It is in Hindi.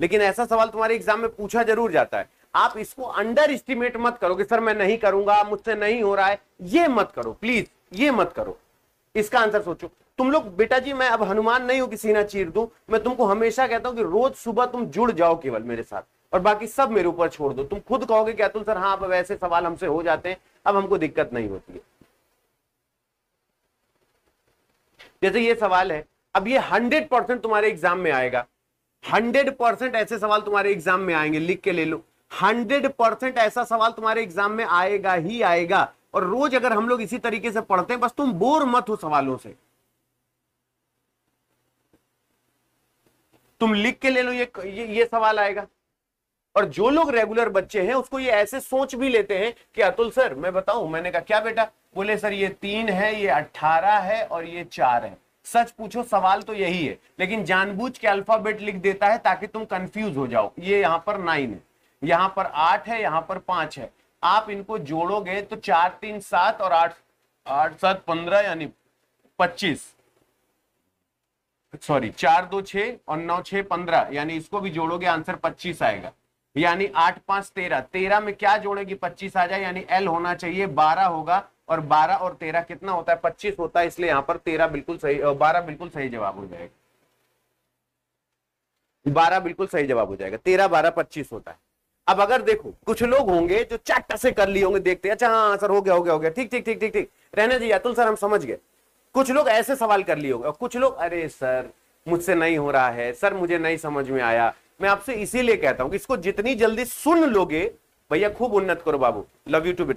लेकिन ऐसा सवाल तुम्हारे एग्जाम में पूछा जरूर जाता है आप इसको अंडर एस्टिमेट मत करो कि सर मैं नहीं करूंगा मुझसे नहीं हो रहा है ये मत करो प्लीज ये मत करो इसका आंसर सोचो तुम लोग बेटा जी मैं अब हनुमान नहीं हूं कि सीना चीर दूं मैं तुमको हमेशा कहता हूं कि रोज सुबह तुम जुड़ जाओ केवल मेरे साथ और बाकी सब मेरे ऊपर छोड़ दो तुम खुद कहोगे कि अतुल सर हाँ अब ऐसे सवाल हमसे हो जाते हैं अब हमको दिक्कत नहीं होती है जैसे ये सवाल है अब ये हंड्रेड परसेंट तुम्हारे एग्जाम में आएगा हंड्रेड परसेंट ऐसे सवाल तुम्हारे एग्जाम में आएंगे लिख के ले लो हंड्रेड परसेंट ऐसा सवाल तुम्हारे एग्जाम में आएगा ही आएगा और रोज अगर हम लोग इसी तरीके से पढ़ते हैं बस तुम बोर मत हो सवालों से तुम लिख के ले लो ये ये, ये सवाल आएगा और जो लोग रेगुलर बच्चे हैं उसको ये ऐसे सोच भी लेते हैं कि अतुल सर मैं बताऊं मैंने कहा क्या बेटा बोले सर ये तीन है ये अट्ठारह है और ये चार है सच पूछो सवाल तो यही है लेकिन जानबूझ के अल्फाबेट लिख देता है ताकि तुम कंफ्यूज हो जाओ ये यहाँ पर नाइन है यहाँ पर आठ है यहाँ पर पांच है आप इनको जोड़ोगे तो चार तीन सात और आठ आठ सात पंद्रह यानी पच्चीस सॉरी चार दो छ और नौ छ पंद्रह यानी इसको भी जोड़ोगे आंसर पच्चीस आएगा यानी आठ पांच तेरह तेरह में क्या जोड़ेगी पच्चीस आ जाए यानी एल होना चाहिए बारह होगा और बारह और तेरह कितना होता है पच्चीस होता है इसलिए यहां पर तेरह बिल्कुल सही बारह बिल्कुल सही जवाब हो जाएगा बारह बिल्कुल सही जवाब हो जाएगा तेरह बारह पच्चीस होता है अब अगर देखो कुछ लोग होंगे जो चैट से कर लिए होंगे देखते अच्छा हाँ, हाँ सर हो गया हो गया हो गया ठीक ठीक ठीक ठीक ठीक रहने जी अतुल सर हम समझ गए कुछ लोग ऐसे सवाल कर लिए होंगे कुछ लोग अरे सर मुझसे नहीं हो रहा है सर मुझे नहीं समझ में आया मैं आपसे इसीलिए कहता हूं कि इसको जितनी जल्दी सुन लोगे भैया खूब उन्नत करो बाबू लव यू टू